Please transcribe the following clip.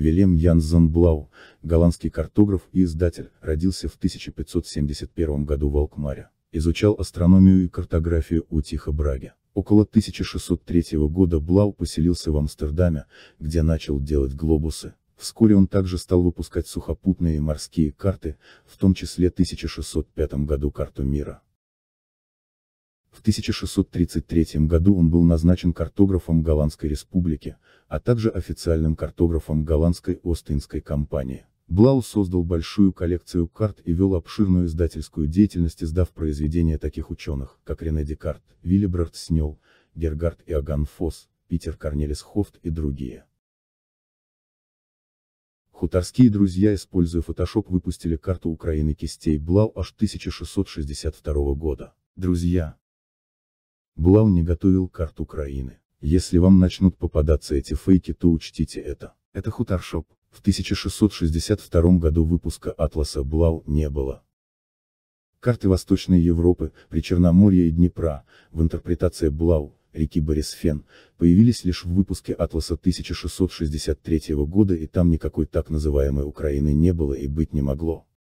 Вилем Ян Занблау, голландский картограф и издатель, родился в 1571 году в Алкмаре. Изучал астрономию и картографию у Тихо Браге. Около 1603 года Блау поселился в Амстердаме, где начал делать глобусы. Вскоре он также стал выпускать сухопутные и морские карты, в том числе в 1605 году карту мира. В 1633 году он был назначен картографом Голландской республики, а также официальным картографом Голландской Остинской компании. Блау создал большую коллекцию карт и вел обширную издательскую деятельность, издав произведения таких ученых, как Рене Декарт, Виллибрард Снелл, Гергард Иоганн Фосс, Питер Корнелис Хофт и другие. Хуторские друзья, используя Photoshop, выпустили карту Украины кистей Блау аж 1662 года. Друзья, Блау не готовил карту Украины. Если вам начнут попадаться эти фейки, то учтите это. Это хуторшоп. В 1662 году выпуска атласа Блау не было. Карты Восточной Европы, Причерноморья и Днепра, в интерпретации Блау, реки Борисфен, появились лишь в выпуске атласа 1663 года и там никакой так называемой Украины не было и быть не могло.